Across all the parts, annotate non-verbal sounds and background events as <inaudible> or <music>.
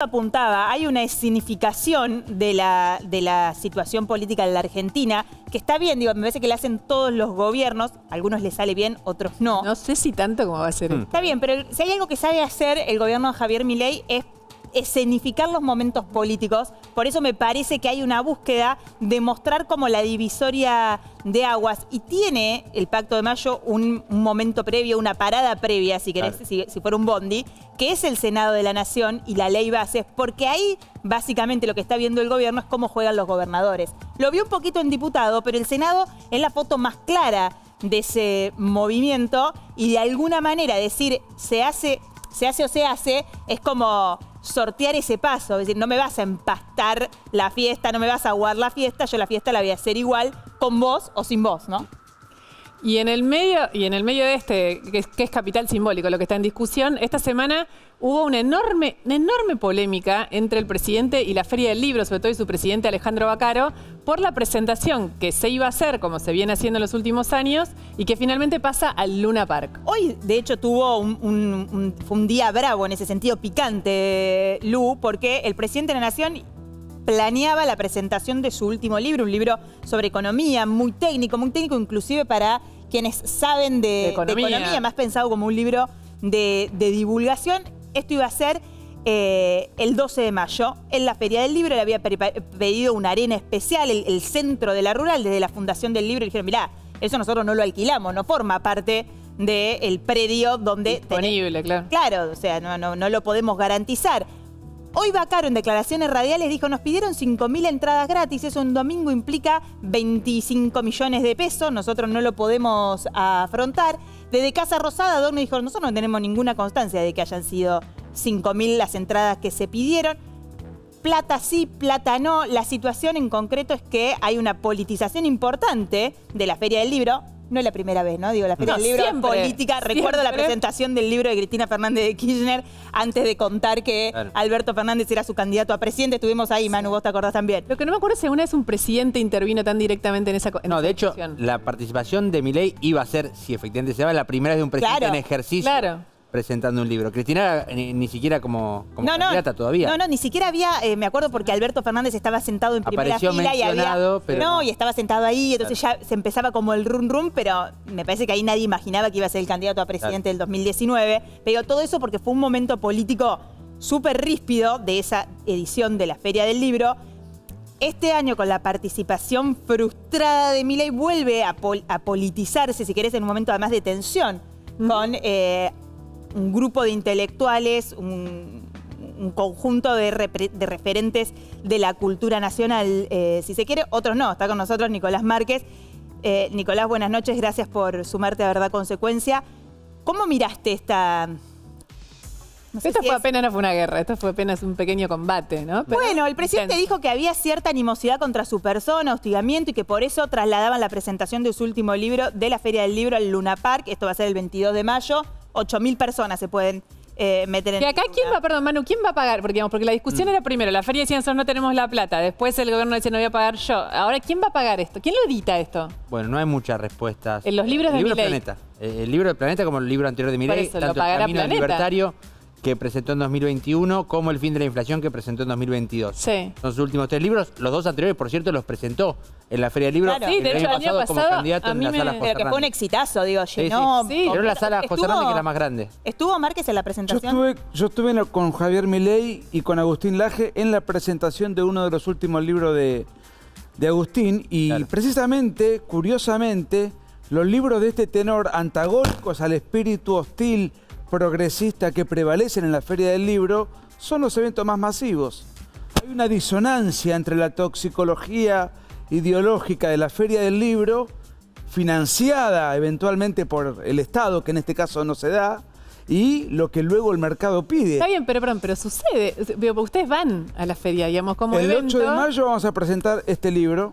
apuntaba, hay una significación de la, de la situación política de la Argentina, que está bien, digo, me parece que la hacen todos los gobiernos, algunos les sale bien, otros no. No sé si tanto como va a ser. Está bien, pero si hay algo que sabe hacer el gobierno de Javier Milei es escenificar los momentos políticos. Por eso me parece que hay una búsqueda de mostrar como la divisoria de aguas. Y tiene el Pacto de Mayo un, momento previo, una parada previa, si querés, si, fuera un bondi, que es el Senado de la Nación y la ley bases, porque ahí básicamente lo que está viendo el gobierno es cómo juegan los gobernadores. Lo vi un poquito en diputado, pero el Senado es la foto más clara de ese movimiento y de alguna manera decir se hace, se hace o se hace, es como sortear ese paso. Es decir, no me vas a empastar la fiesta, no me vas a aguar la fiesta, yo la fiesta la voy a hacer igual con vos o sin vos, ¿no? Y en el medio, y en el medio de este, que es, capital simbólico, lo que está en discusión, esta semana hubo una enorme, una enorme polémica entre el presidente y la Feria del Libro, sobre todo y su presidente Alejandro Bacaro, por la presentación que se iba a hacer, como se viene haciendo en los últimos años, y que finalmente pasa al Luna Park. Hoy, de hecho, tuvo un día bravo en ese sentido, picante, Lu, porque el presidente de la Nación planeaba la presentación de su último libro, un libro sobre economía, muy técnico, muy técnico inclusive para quienes saben de, economía. más pensado como un libro de, divulgación. Esto iba a ser eh, el 12 de mayo, en la Feria del Libro, le había pedido una arena especial, el, centro de la rural, desde la fundación del libro, le dijeron, mirá, eso nosotros no lo alquilamos, no forma parte del predio donde... Disponible, claro. Claro, o sea, no, no lo podemos garantizar. Hoy Bacaro en declaraciones radiales dijo, nos pidieron 5.000 entradas gratis, eso un domingo implica 25 millones de pesos, nosotros no lo podemos afrontar. Desde Casa Rosada, Adorno dijo, nosotros no tenemos ninguna constancia de que hayan sido 5.000 las entradas que se pidieron. Plata sí, plata no. La situación en concreto es que hay una politización importante de la Feria del Libro, no es la primera vez, ¿no? Digo, la primera Libro siempre, Política. Recuerdo la presentación del libro de Cristina Fernández de Kirchner antes de contar que Alberto Fernández era su candidato a presidente. Estuvimos ahí, Manu, vos te acordás también. Lo que no me acuerdo es si alguna vez un presidente intervino tan directamente en esa No, de hecho, la participación de Milei iba a ser, si efectivamente se va, la primera vez de un presidente en ejercicio. Claro presentando un libro. Cristina ni, siquiera como, candidata todavía. No, no, ni siquiera había, eh, me acuerdo porque Alberto Fernández estaba sentado en primera fila y había. no, y estaba sentado ahí, entonces ya se empezaba como el rum rum, pero me parece que ahí nadie imaginaba que iba a ser el candidato a presidente del 2019. Pero todo eso porque fue un momento político súper ríspido de esa edición de la Feria del Libro. Este año, con la participación frustrada de Milei, vuelve a, politizarse, si querés, en un momento además de tensión, con eh, un grupo de intelectuales, un, conjunto de, referentes de la cultura nacional, eh, si se quiere, otros no. Está con nosotros Nicolás Márquez. Eh, Nicolás, buenas noches, gracias por sumarte a Verdad Consecuencia. ¿Cómo miraste esta... esto fue apenas no fue una guerra, esto fue apenas un pequeño combate, ¿no? bueno, el presidente dijo que había cierta animosidad contra su persona, hostigamiento, y que por eso trasladaban la presentación de su último libro de la Feria del Libro al Luna Park. Esto va a ser el 22 de mayo. 8.000 personas se pueden eh, meter en... Y acá, este ¿quién va, perdón, Manu, quién va a pagar? Porque, porque la discusión mm. era primero, la feria decía, no tenemos la plata, después el gobierno dice, no voy a pagar yo. Ahora, ¿quién va a pagar esto? ¿Quién lo edita esto? Bueno, no hay muchas respuestas. En los libros el de Planeta. Eh, el libro del Planeta, como el libro anterior de Mireille, tanto el Camino del Libertario que presentó en 2021 como El fin de la inflación que presentó en 2022. Sí. Son sus últimos tres libros. Los dos anteriores, por cierto, los presentó en la Feria Libro. Sí, de hecho, el año pasado, como candidato en la sala Pero que fue un exitazo, digo, llenó... Pero la sala José Hernández, que era más grande. ¿Estuvo Márquez en la presentación? Yo estuve, con Javier Milei y con Agustín Laje en la presentación de uno de los últimos libros de, Agustín. Y precisamente, curiosamente, los libros de este tenor antagónicos al espíritu hostil progresistas que prevalecen en la Feria del Libro son los eventos más masivos. Hay una disonancia entre la toxicología ideológica de la Feria del Libro, financiada eventualmente por el Estado, que en este caso no se da, y lo que luego el mercado pide. Está bien, pero pero sucede. Ustedes van a la feria, digamos, como El 8 de mayo vamos a presentar este libro.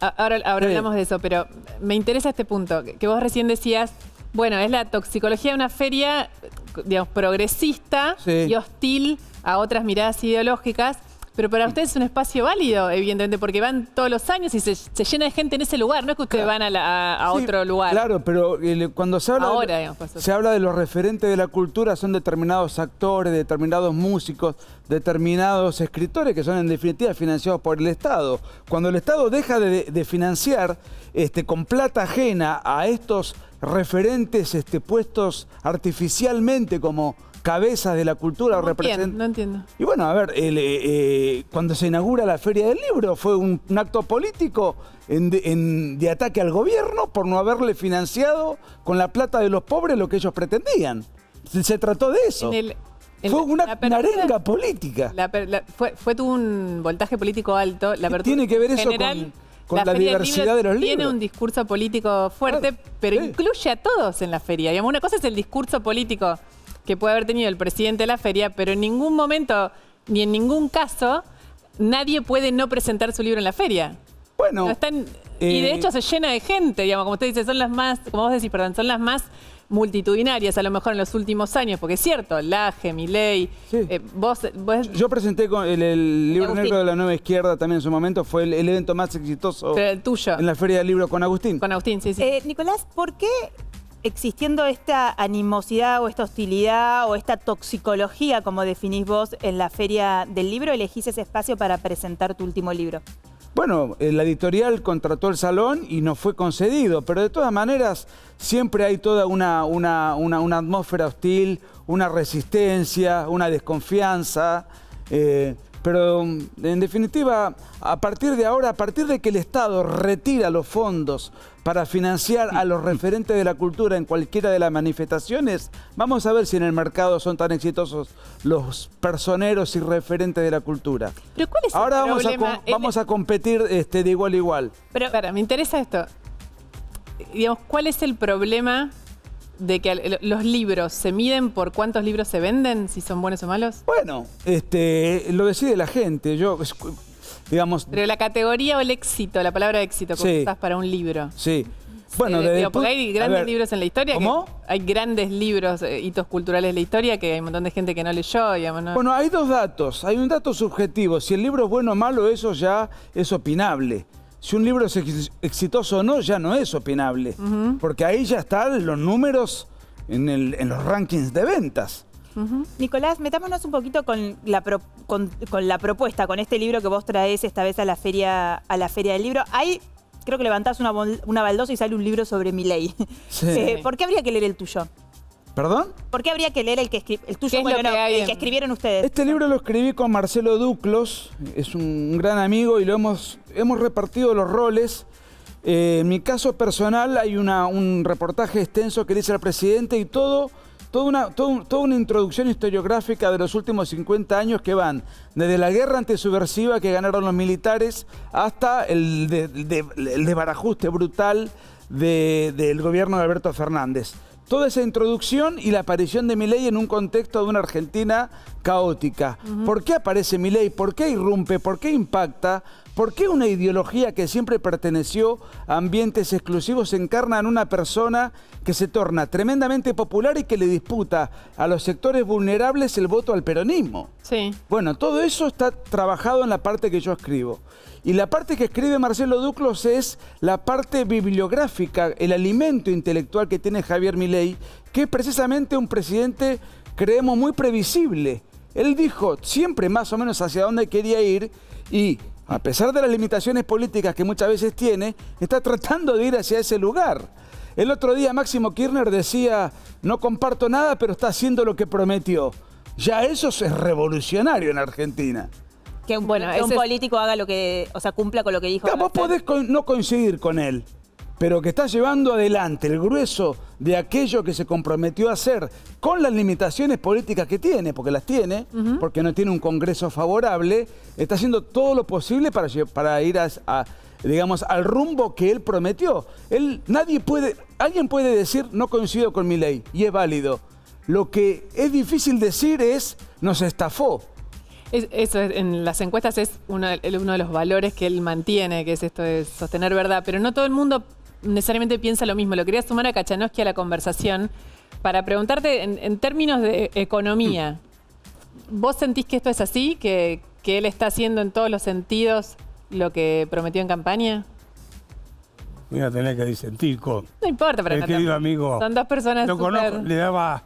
ahora, hablamos de eso, pero me interesa este punto, que vos recién decías, bueno, es la toxicología de una feria, digamos, progresista y hostil a otras miradas ideológicas pero para ustedes es un espacio válido, evidentemente, porque van todos los años y se, llena de gente en ese lugar. No es que ustedes van a, a, otro lugar. Claro, pero cuando se habla, de, pues, se habla de los referentes de la cultura, son determinados actores, determinados músicos, determinados escritores que son en definitiva financiados por el Estado. Cuando el Estado deja de, financiar este, con plata ajena a estos referentes este, puestos artificialmente como cabezas de la cultura representan. No entiendo. Y bueno, a ver, eh, eh, cuando se inaugura la Feria del Libro fue un, acto político de, ataque al gobierno por no haberle financiado con la plata de los pobres lo que ellos pretendían. Se, trató de eso. fue una, arenga política. fue, un voltaje político alto. Tiene que ver eso con la, diversidad de los libros. Tiene un discurso político fuerte, ah, pero incluye a todos en la feria. y una cosa es el discurso político que puede haber tenido el presidente de la feria, pero en ningún momento ni en ningún caso nadie puede no presentar su libro en la feria. Bueno. están, y de eh, hecho se llena de gente, digamos, como usted dice, son las más, como vos decís, perdón, son las más multitudinarias a lo mejor en los últimos años, porque es cierto, Laje, Miley, sí. Eh, vos, Yo presenté el, libro negro de la nueva izquierda también en su momento, fue el, evento más exitoso. Pero el tuyo. En la Feria del Libro con Agustín. Con Agustín, sí, sí. Eh, Nicolás, ¿por qué existiendo esta animosidad o esta hostilidad o esta toxicología, como definís vos, en la Feria del Libro, elegís ese espacio para presentar tu último libro. Bueno, eh, la editorial contrató el salón y nos fue concedido, pero de todas maneras siempre hay toda una, una, atmósfera hostil, una resistencia, una desconfianza. Eh, pero en definitiva, a partir de ahora, a partir de que el Estado retira los fondos para financiar a los referentes de la cultura en cualquiera de las manifestaciones, vamos a ver si en el mercado son tan exitosos los personeros y referentes de la cultura. ¿Pero cuál es ahora vamos a, vamos a competir este, de igual a igual. Pero me interesa esto. Digamos, ¿cuál es el problema de que los libros se miden por cuántos libros se venden, si son buenos o malos? Bueno, este, lo decide la gente. Yo, digamos. Pero la categoría o el éxito, la palabra éxito, ¿cómo estás para un libro? Sí. Bueno, porque hay grandes libros en la historia. ¿Cómo? hay grandes libros, eh, hitos culturales de la historia que hay un montón de gente que no leyó. Bueno, hay dos datos. Hay un dato subjetivo. Si el libro es bueno o malo, eso ya es opinable si un libro es exitoso o no, ya no es opinable. Porque ahí ya están los números en, los rankings de ventas. Nicolás, metámonos un poquito con la, propuesta, con este libro que vos traes esta vez a la feria, a la feria del libro. Ahí creo que levantás una, baldosa y sale un libro sobre mi ley. <laughs> Eh, ¿Por qué habría que leer el tuyo? ¿Perdón? ¿Por qué habría que leer el que tuyo, el que escribieron ustedes? Este libro lo escribí con Marcelo Duclos, es un gran amigo y lo hemos, hemos repartido los roles. Eh, en mi caso personal hay un reportaje extenso que dice el presidente y todo, toda, una, introducción historiográfica de los últimos 50 años que van desde la guerra antisubversiva que ganaron los militares hasta el, desbarajuste brutal del gobierno de Alberto Fernández toda esa introducción y la aparición de ley en un contexto de una Argentina caótica. ¿Por qué aparece Milei? ¿Por qué irrumpe? ¿Por qué impacta? ¿Por qué una ideología que siempre perteneció a ambientes exclusivos encarna en una persona que se torna tremendamente popular y que le disputa a los sectores vulnerables el voto al peronismo? Sí. Bueno, todo eso está trabajado en la parte que yo escribo. Y la parte que escribe Marcelo Duclos es la parte bibliográfica, el alimento intelectual que tiene Javier Milei, que es precisamente un presidente, creemos, muy previsible. Él dijo siempre más o menos hacia dónde quería ir y a pesar de las limitaciones políticas que muchas veces tiene, está tratando de ir hacia ese lugar. El otro día Máximo Kirchner decía, no comparto nada, pero está haciendo lo que prometió. Ya eso es revolucionario en Argentina. Que un, bueno, un político haga lo que, o sea, cumpla con lo que dijo. Vos podés no coincidir con él, pero que está llevando adelante el grueso de aquello que se comprometió a hacer, con las limitaciones políticas que tiene, porque las tiene, porque no tiene un Congreso favorable, está haciendo todo lo posible para, ir a, digamos, al rumbo que él prometió. Él, nadie puede, alguien puede decir, no coincido con mi ley, y es válido. Lo que es difícil decir es, nos estafó. eso en las encuestas es uno de los valores que él mantiene, que es esto de sostener verdad, pero no todo el mundo necesariamente piensa lo mismo. Lo quería sumar a Kachanowski a la conversación para preguntarte en, términos de economía. ¿Vos sentís que esto es así? ¿Que, él está haciendo en todos los sentidos lo que prometió en campaña? Mira, a que disentir con. No importa, pero eh, amigo. Son dos personas. Lo le daba.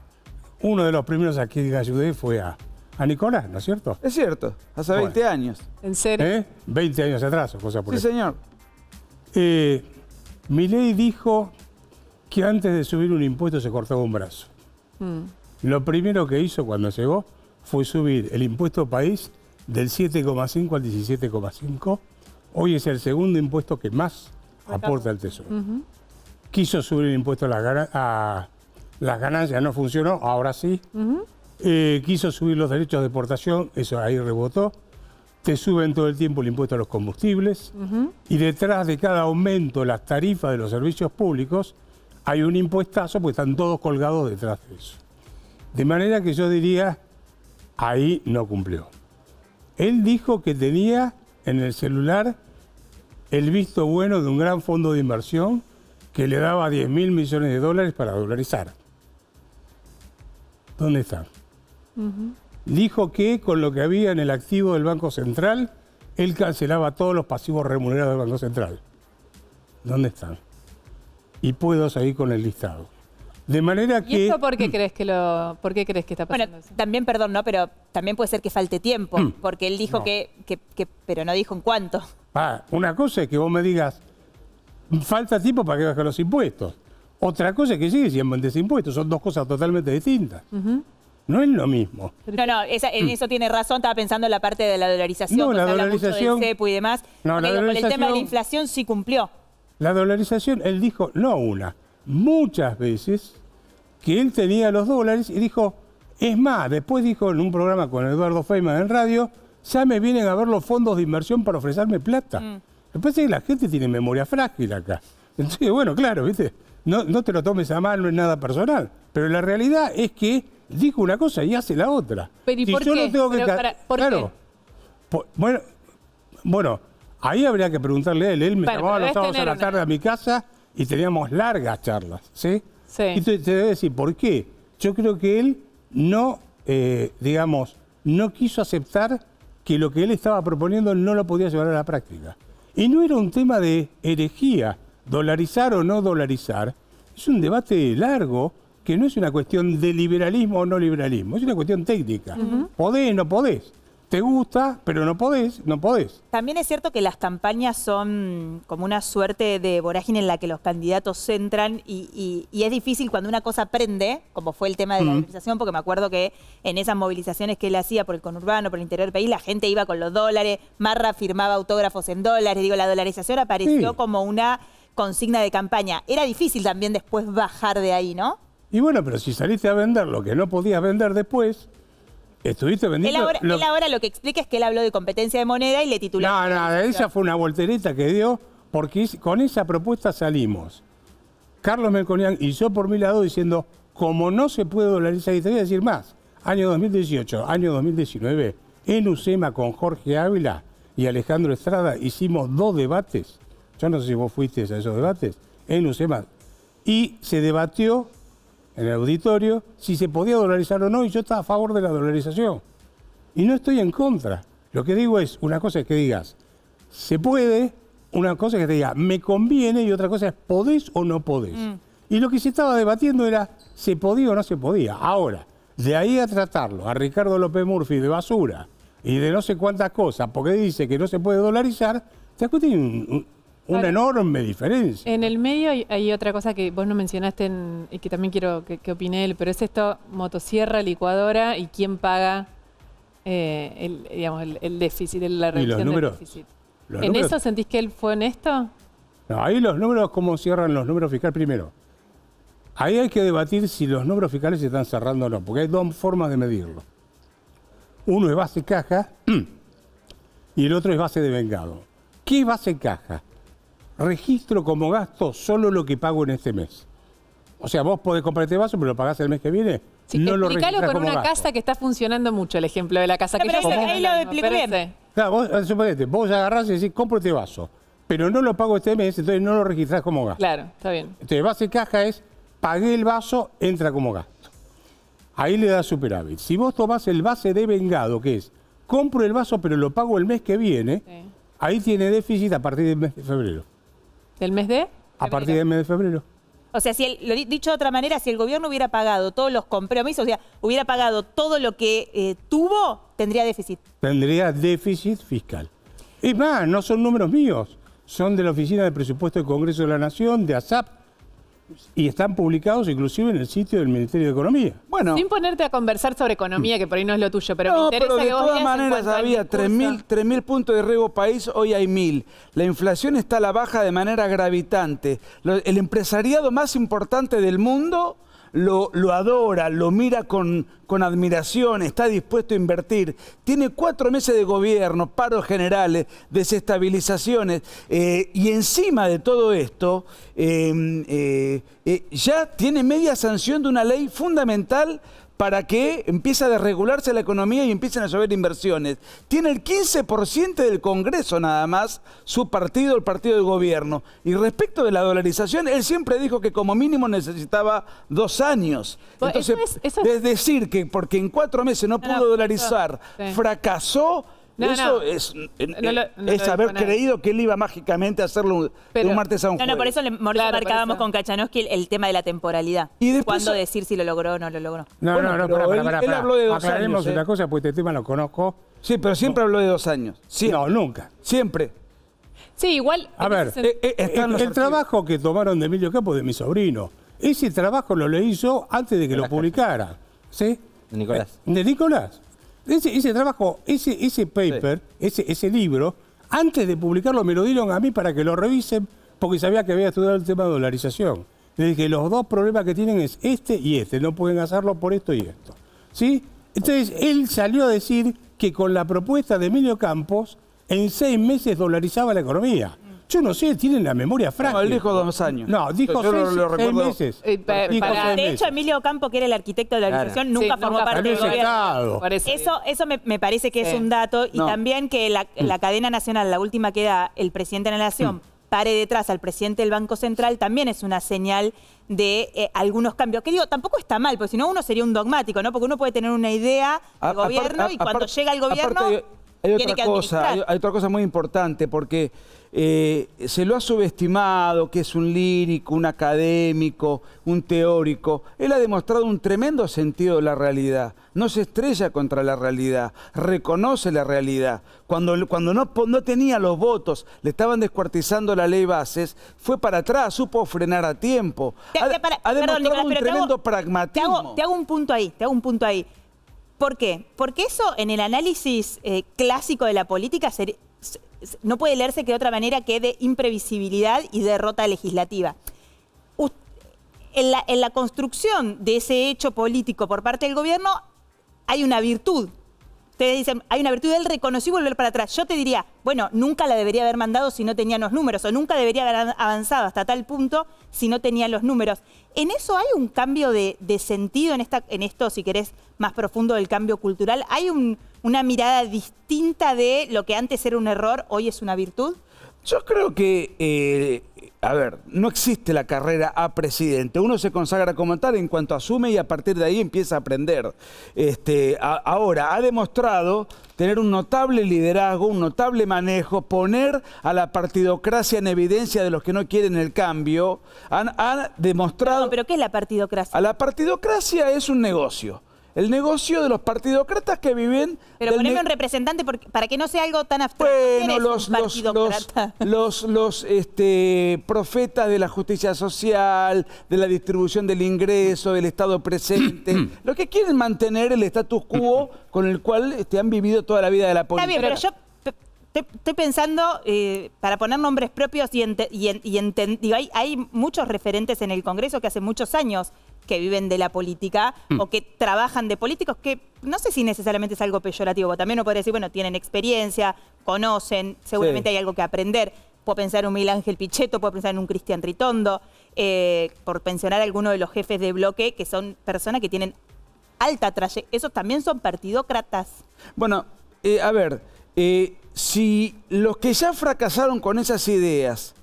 Uno de los primeros a quien ayudé fue a, a Nicolás, ¿no es cierto? Es cierto, hace 20 años. ¿En serio? ¿Eh? 20 años atrás, cosa por Sí, señor. Eh, ley dijo que antes de subir un impuesto se cortaba un brazo. Mm. Lo primero que hizo cuando llegó fue subir el impuesto país del 7,5 al 17,5. Hoy es el segundo impuesto que más aporta el Tesoro. Quiso subir el impuesto a las, ganancias, no funcionó, ahora sí. Eh, quiso subir los derechos de exportación, eso ahí rebotó te suben todo el tiempo el impuesto a los combustibles y detrás de cada aumento de las tarifas de los servicios públicos hay un impuestazo porque están todos colgados detrás de eso. De manera que yo diría, ahí no cumplió. Él dijo que tenía en el celular el visto bueno de un gran fondo de inversión que le daba 10 mil millones de dólares para dolarizar. ¿Dónde está? dijo que con lo que había en el activo del Banco Central, él cancelaba todos los pasivos remunerados del Banco Central. ¿Dónde están? Y puedo seguir con el listado. De manera que... ¿Y esto por qué crees que lo, por qué crees que está pasando? también, perdón, no, pero también puede ser que falte tiempo, mm. porque él dijo que, pero no dijo en cuánto. Ah, una cosa es que vos me digas, falta tiempo para que bajen los impuestos. Otra cosa es que sigue siendo impuestos. Son dos cosas totalmente distintas. No es lo mismo. No, no, eso tiene razón. Estaba pensando en la parte de la dolarización. No, la dolarización. Mucho CEPU y demás. No, la dolarización, el tema de la inflación sí cumplió. La dolarización, él dijo, no una, muchas veces que él tenía los dólares y dijo, es más, después dijo en un programa con Eduardo Feynman en radio, ya me vienen a ver los fondos de inversión para ofrecerme plata. Mm. Lo que pasa es que la gente tiene memoria frágil acá. Entonces, bueno, claro, ¿viste? No, no te lo tomes a mal, no es nada personal. Pero la realidad es que dijo una cosa y hace la otra. Pero ¿y por yo No tengo que claro. bueno, bueno, ahí habría que preguntarle a él. Él me llamaba los sábados a la tarde a mi casa y teníamos largas charlas, ¿sí? Sí. Y te, te, a decir por qué. Yo creo que él no, eh, digamos, no quiso aceptar que lo que él estaba proponiendo no lo podía llevar a la práctica. Y no era un tema de herejía, dolarizar o no dolarizar. Es un debate largo, no es una cuestión de liberalismo o no liberalismo, es una cuestión técnica. Podés, no podés. Te gusta, pero no podés, no podés. También es cierto que las campañas son como una suerte de vorágine en la que los candidatos entran y, es difícil cuando una cosa prende, como fue el tema de la movilización, porque me acuerdo que en esas movilizaciones que él hacía por el conurbano, por el interior del país, la gente iba con los dólares, Marra firmaba autógrafos en dólares, digo, la dolarización apareció como una consigna de campaña. Era difícil también después bajar de ahí, ¿no? Y bueno, pero si saliste a vender lo que no podías vender después, estuviste vendiendo... Él ahora lo, que explica es que él habló de competencia de moneda y le tituló... No, no, esa fue una voltereta que dio porque con esa propuesta salimos. Carlos Melconian y yo por mi lado diciendo, como no se puede dolarizar, y te voy a decir más, año 2018, año 2019, en UCEMA con Jorge Ávila y Alejandro Estrada hicimos dos debates, yo no sé si vos fuiste a esos debates, en UCEMA, y se debatió en el auditorio si se podía dolarizar o no, y yo estaba a favor de la dolarización. Y no estoy en contra. Lo que digo es, una cosa es que digas, se puede, una cosa es que te diga, me conviene, y otra cosa es, podés o no podés. Mm. Y lo que se estaba debatiendo era, se podía o no se podía. Ahora, de ahí a tratarlo, a Ricardo López Murphy de basura y de no sé cuántas cosas, porque dice que no se puede dolarizar, te escuché... un una enorme diferencia. En el medio hay, otra cosa que vos no mencionaste y que también quiero que, opine él, pero es esto, motosierra, licuadora y quién paga eh, el, déficit, el, la reducción del déficit. ¿En eso sentís que él fue honesto? No, ahí los números, ¿cómo cierran los números fiscales? Primero, ahí hay que debatir si los números fiscales se están cerrando o no, porque hay dos formas de medirlo. Uno es base caja <clears throat> y el otro es base de vengado. ¿Qué es base caja? registro como gasto solo lo que pago en este mes. O sea, vos podés comprar este vaso, pero lo pagás el mes que viene. Sí, no lo con una casa que está funcionando mucho, el ejemplo de la casa. que pero ahí lo bien. Claro, vos, eh, suponete, vos agarrás y decís, compro este vaso, pero no lo pago este mes, entonces no lo registrás como gasto. Claro, está bien. Entonces, base caja es, pagué el vaso, entra como gasto. Ahí le da superávit. Si vos tomás el base de vengado, que es, compro el vaso, pero lo pago el mes que viene, ahí tiene déficit a partir del mes de febrero. ¿Del mes de? A partir del mes de febrero. O sea, si el, dicho de otra manera, si el gobierno hubiera pagado todos los compromisos, o sea, hubiera pagado todo lo que eh, tuvo, tendría déficit. Tendría déficit fiscal. Y más, no son números míos, son de la Oficina de Presupuesto del Congreso de la Nación, de ASAP, y están publicados inclusive en el sitio del Ministerio de Economía. Bueno, Sin ponerte a conversar sobre economía, que por ahí no es lo tuyo, pero me interesa de todas maneras había 3.000 puntos de riego país, hoy hay 1.000. La inflación está a la baja de manera gravitante. el empresariado más importante del mundo lo, adora, lo mira con, admiración, está dispuesto a invertir. Tiene cuatro meses de gobierno, paros generales, desestabilizaciones, eh, y encima de todo esto, em, eh, eh, ya tiene media sanción de una ley fundamental para que empiece a desregularse la economía y empiecen a llover inversiones. Tiene el 15% del Congreso nada más, su partido, el partido de gobierno. Y respecto de la dolarización, él siempre dijo que como mínimo necesitaba dos años. Pues, Entonces, es, decir que porque en cuatro meses no pudo dolarizar, fracasó eso es, eh, eh, haber creído que él iba mágicamente a hacerlo un, martes a un jueves. por eso le marcábamos con Kachanowski el, tema de la temporalidad. ¿Y después, ¿Cuándo decir si lo logró o no lo logró? No, no, no, para, él, habló de dos años, una ¿eh? cosa, pues este tema lo conozco. Sí, pero siempre habló de dos años. sí No, nunca. Siempre. Sí, igual... A ver, el, trabajo que tomaron de Emilio Campos de mi sobrino, ese trabajo lo le hizo antes de que lo <laughs> publicara. ¿Sí? De Nicolás. De Nicolás. Ese, trabajo, ese, ese paper, ese, ese libro, antes de publicarlo me lo dieron a mí para que lo revisen porque sabía que había estudiado el tema de dolarización. Le dije, los dos problemas que tienen es este y este, no pueden hacerlo por esto y esto. ¿Sí? Entonces, él salió a decir que con la propuesta de Emilio Campos, en seis meses dolarizaba la economía. Yo no sé, tienen la memoria frágil. No, dijo dos años. No, dijo yo lo, recuerdo. meses. Eh, de hecho, Emilio Campo, que era el arquitecto de la organización, nunca formó parte del gobierno. Eso, eso me, parece que es un dato. Y también que la, mm. cadena nacional, la última que da el presidente de la nación, mm. pare detrás al presidente del Banco Central, también es una señal de eh, algunos cambios. Que digo, tampoco está mal, porque si no uno sería un dogmático, ¿no? Porque uno puede tener una idea del gobierno y cuando llega el gobierno... otra cosa, hay otra cosa muy importante porque eh, se lo ha subestimado, que es un lírico, un académico, un teórico. Él ha demostrado un tremendo sentido de la realidad. No se estrella contra la realidad, reconoce la realidad. Cuando, cuando no, no tenía los votos, le estaban descuartizando la ley Bases, fue para atrás, supo frenar a tiempo. ha, demostrado un tremendo pragmatismo. te hago un punto ahí, te hago un punto ahí. ¿Por qué? Porque eso en el análisis eh, clásico de la política no puede leerse que de otra manera que de imprevisibilidad y derrota legislativa. En la, en la construcción de ese hecho político por parte del gobierno hay una virtud Ustedes dicen, hay una virtud, él reconoció y volver para atrás. Yo te diría, bueno, nunca la debería haber mandado si no tenía los números, o nunca debería haber avanzado hasta tal punto si no tenía los números. ¿En eso hay un cambio de, sentido en, esta, en esto, si querés, más profundo del cambio cultural? ¿Hay una mirada distinta de lo que antes era un error, hoy es una virtud? Yo creo que, eh, a ver, no existe la carrera a presidente. Uno se consagra como tal en cuanto asume y a partir de ahí empieza a aprender. Este, ahora, ha demostrado tener un notable liderazgo, un notable manejo, poner a la partidocracia en evidencia de los que no quieren el cambio. Han, demostrado... ¿Pero qué es la partidocracia? A la partidocracia es un negocio. El negocio de los partidócratas que viven... Pero poneme un representante para que no sea algo tan abstracto. Bueno, los, los, los, este, profetas de la justicia social, de la distribución del ingreso, del Estado presente, <clears throat> los que quieren mantener el status quo <clears throat> con el cual este, han vivido toda la vida de la política. Está bien, pero yo estoy, pensando, eh, para poner nombres propios, y, hay, hay, muchos referentes en el Congreso que hace muchos años que viven de la política mm. o que trabajan de políticos, que no sé si necesariamente es algo peyorativo, también uno podría decir, bueno, tienen experiencia, conocen, seguramente hay algo que aprender. Puedo pensar en un Miguel Ángel Pichetto, puedo pensar en un Cristian Ritondo, eh, por pensionar a alguno de los jefes de bloque, que son personas que tienen alta trayectoria. Esos también son partidócratas. Bueno, eh, a ver, eh, si los que ya fracasaron con esas ideas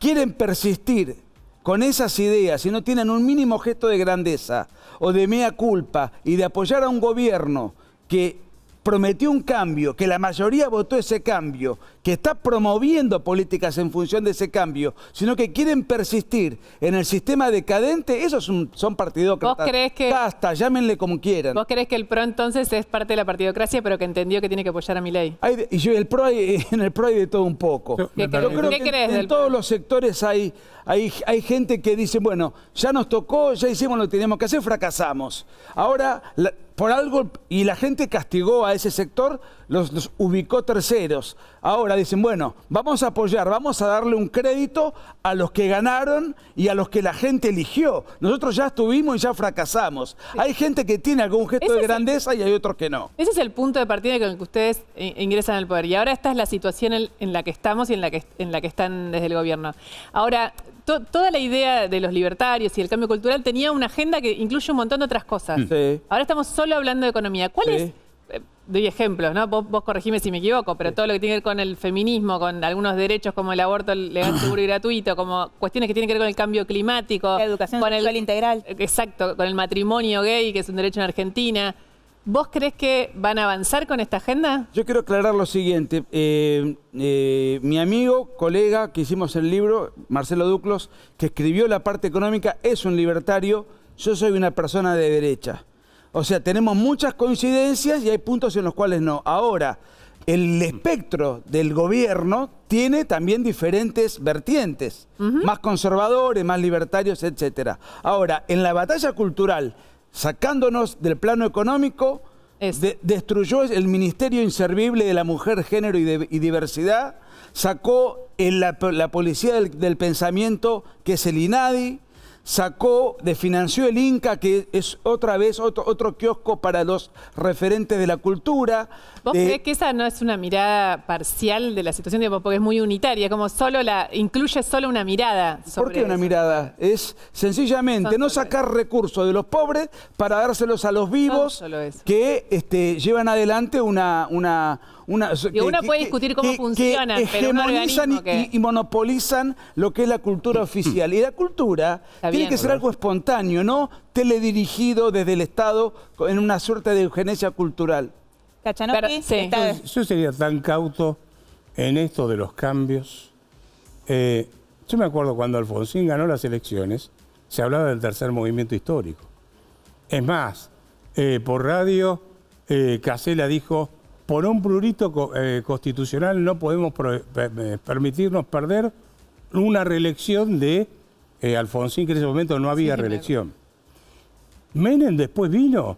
quieren persistir con esas ideas, si no tienen un mínimo gesto de grandeza o de mea culpa y de apoyar a un gobierno que prometió un cambio, que la mayoría votó ese cambio, que está promoviendo políticas en función de ese cambio, sino que quieren persistir en el sistema decadente, esos son, son partidócratas. ¿Vos crees que... Casta, llámenle como quieran. ¿Vos crees que el PRO entonces es parte de la partidocracia, pero que entendió que tiene que apoyar a mi ley? y el <laughs> en el PRO hay de todo un poco. ¿Qué, yo creo que crees en, todos los sectores hay, hay, hay gente que dice, bueno, ya nos tocó, ya hicimos lo que teníamos que hacer, fracasamos. Ahora... La, por algo, y la gente castigó a ese sector, los, ubicó terceros. Ahora dicen, bueno, vamos a apoyar, vamos a darle un crédito a los que ganaron y a los que la gente eligió. Nosotros ya estuvimos y ya fracasamos. Hay gente que tiene algún gesto de grandeza y hay otros que no. Ese es el punto de partida con el que ustedes ingresan al poder. Y ahora esta es la situación en, la que estamos y en la que, en la que están desde el gobierno. Ahora, toda la idea de los libertarios y el cambio cultural tenía una agenda que incluye un montón de otras cosas. Mm. Ahora estamos solo hablando de economía. Cuáles, eh, doy ejemplos, ¿no? Vos, vos, corregime si me equivoco, pero todo lo que tiene que ver con el feminismo, con algunos derechos como el aborto legal, <coughs> seguro y gratuito, como cuestiones que tienen que ver con el cambio climático. La educación con el, integral. Exacto, con el matrimonio gay, que es un derecho en Argentina. ¿Vos crees que van a avanzar con esta agenda? Yo quiero aclarar lo siguiente. Eh, eh, mi amigo, colega que hicimos el libro, Marcelo Duclos, que escribió la parte económica, es un libertario. Yo soy una persona de derecha. O sea, tenemos muchas coincidencias y hay puntos en los cuales no. Ahora, el espectro del gobierno tiene también diferentes vertientes, más conservadores, más libertarios, etc. Ahora, en la batalla cultural sacándonos del plano económico, destruyó el Ministerio Inservible de la Mujer, Género y, Diversidad, sacó en la, Policía del Pensamiento, que es el INADI, sacó, desfinanció el Inca, que es otra vez otro, otro kiosco para los referentes de la cultura. ¿Vos eh, crees que esa no es una mirada parcial de la situación? porque es muy unitaria, como solo la, incluye solo una mirada. ¿Por qué una mirada? Es sencillamente no sacar recursos de los pobres para dárselos a los vivos que este, llevan adelante una... una una, que, uno puede discutir cómo que, funcionan, pero y, que... y monopolizan lo que es la cultura <coughs> oficial. Y la cultura tiene que ser algo espontáneo, ¿no? Teledirigido desde el Estado en una suerte de eugenesia cultural. yo, sería tan cauto en esto de los cambios. Eh, yo me acuerdo cuando Alfonsín ganó las elecciones, se hablaba del tercer movimiento histórico. Es más, eh, por radio, eh, Casela dijo, por un prurito eh, constitucional no podemos permitirnos perder una reelección de eh, Alfonsín, que en ese momento no había reelección. Menem después vino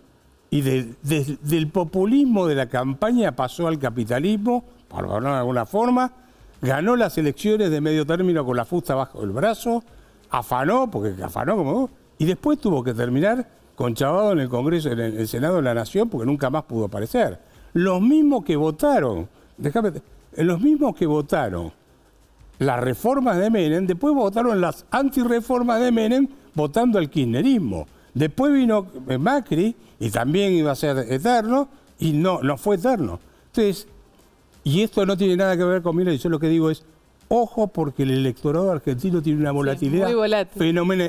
y del populismo de la campaña pasó al capitalismo, por hablar de alguna forma, ganó las elecciones de medio término con la fusta bajo el brazo, afanó, porque afanó como vos, y después tuvo que terminar con Chavado en el Congreso, en el, Senado de la Nación, porque nunca más pudo aparecer. Los mismos que votaron, déjame, los mismos que votaron las reformas de Menem, después votaron las antirreformas de Menem votando al kirchnerismo. Después vino Macri y también iba a ser eterno y no, no fue eterno. Entonces, y esto no tiene nada que ver con y yo lo que digo es, ojo porque el electorado argentino tiene una volatilidad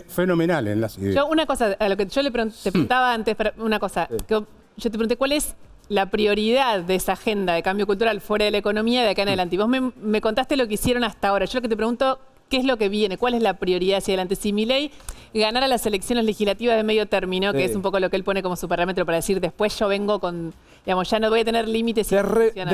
fenomenal, en las ideas. Eh, yo, una cosa, a lo que yo le preguntaba antes, una cosa, yo te pregunté, ¿cuál es la prioridad de esa agenda de cambio cultural fuera de la economía de acá en adelante. vos me, contaste lo que hicieron hasta ahora. Yo lo que te pregunto, ¿qué es lo que viene? ¿Cuál es la prioridad hacia adelante? Si mi ley ganara las elecciones legislativas de medio término, que es un poco lo que él pone como su parámetro para decir después yo vengo con Digamos, ya no voy a tener límites. De,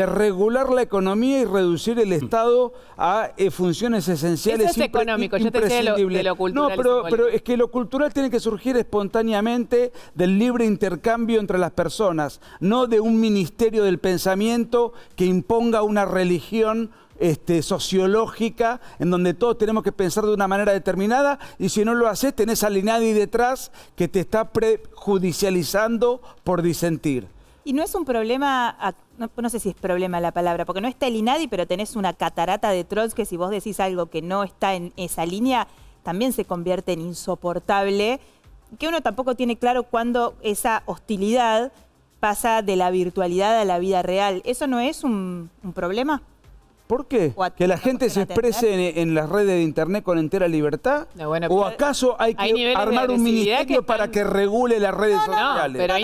regular la economía y reducir el mm. Estado a eh, funciones esenciales. Eso es económico, yo te decía lo, cultural. No, pero, es que lo cultural tiene que surgir espontáneamente del libre intercambio entre las personas, no de un ministerio del pensamiento que imponga una religión este, sociológica, en donde todos tenemos que pensar de una manera determinada, y si no lo haces, tenés a y detrás que te está prejudicializando por disentir. Y no es un problema, no, sé si es problema la palabra, porque no está el INADI, pero tenés una catarata de trolls que si vos decís algo que no está en esa línea, también se convierte en insoportable, que uno tampoco tiene claro cuándo esa hostilidad pasa de la virtualidad a la vida real. ¿Eso no es un problema? ¿Por qué? ¿Que la gente se exprese en, las redes de internet con entera libertad? ¿O acaso hay que armar un ministerio para que regule las redes sociales? Pero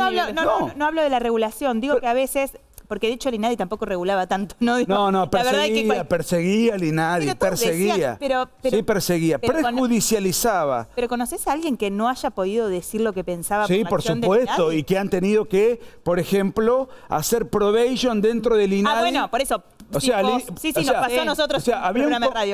no, hablo de la regulación, digo que a veces porque de hecho Linadi tampoco regulaba tanto, ¿no? no, no, perseguía, es que perseguía Linadi, pero perseguía. sí, perseguía, prejudicializaba. Pero conoces a alguien que no haya podido decir lo que pensaba. por Sí, por, supuesto, y que han tenido que, por ejemplo, hacer probation dentro del ah, Inadi. Ah, bueno, por eso, o sea, sí, sí, nos pasó a eh, nosotros. O sea, había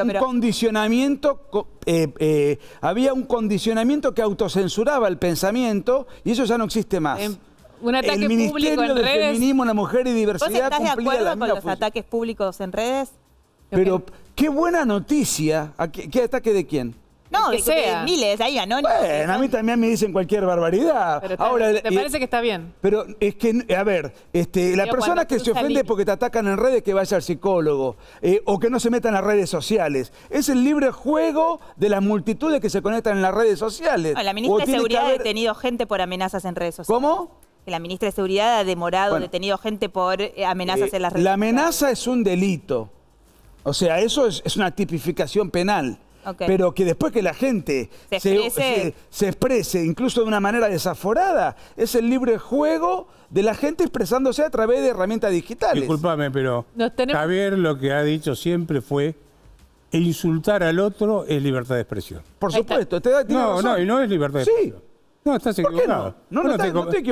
un, condicionamiento, eh, eh, había un condicionamiento que autocensuraba el pensamiento y eso ya no existe más. Em, un ataque el Ministerio público en del redes. Feminismo, la Mujer y Diversidad. ¿Vos estás de acuerdo con los ataques públicos en redes? Pero qué buena noticia. ¿Qué, ¿Qué ataque de quién? No, miles, ahí, anónimos. Bueno, a mí también me dicen cualquier barbaridad. Ahora, te parece que está bien. Pero es que, a ver, este, la persona que se ofende porque te atacan en redes, que vaya al psicólogo, eh, o que no se metan en las redes sociales. Es el libre juego de las multitudes que se conectan en las redes sociales. la ministra de Seguridad ha detenido gente por amenazas en redes sociales. ¿Cómo? La ministra de Seguridad ha demorado, detenido gente por eh, amenazas eh, en las redes La amenaza es un delito. O sea, eso es una tipificación penal pero que después que la gente se exprese. incluso de una manera desaforada, es el libre juego de la gente expresándose a través de herramientas digitales. Disculpame, pero Javier lo que ha dicho siempre fue e insultar al otro es libertad de expresión. Por supuesto, te da, No, no, y no es libertad de no, estás No, no, no, no, te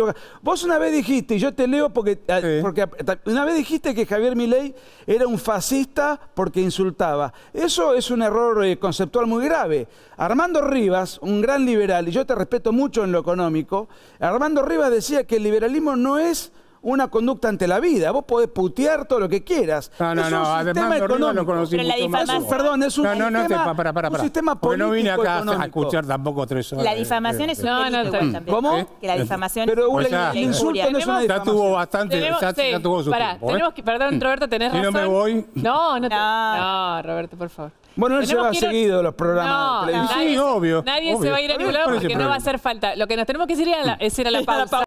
Vos una vez dijiste, y yo te leo porque, ah, porque una vez dijiste que Javier Milei era un fascista porque insultaba. Eso es un error eh, conceptual muy grave. Armando Rivas, un gran liberal, y yo te respeto mucho en lo económico, Armando Rivas decía que el liberalismo no es una conducta ante la vida. Vos podés putear todo lo que quieras. No, no, no. Además, económico. no conocí Pero la difamación... perdón, es un no, sistema, no, no, no. para, para, para. Un sistema político no vine acá a escuchar tampoco tres horas. La difamación es un no, no, también. ¿Cómo? Que ¿eh? la difamación ¿Pero es un insulto no es una difamación. Ya tuvo bastante, ya, tuvo su ¿eh? tenemos que, perdón, Roberto, tenés <laughs> razón. Si no me voy. No, no, no. Roberto, por favor. Bueno, él se va seguido los programas de Sí, obvio. Nadie se va a ir a ningún lado porque no va a hacer falta. Lo que nos tenemos que decir es ir a <laughs> la pausa.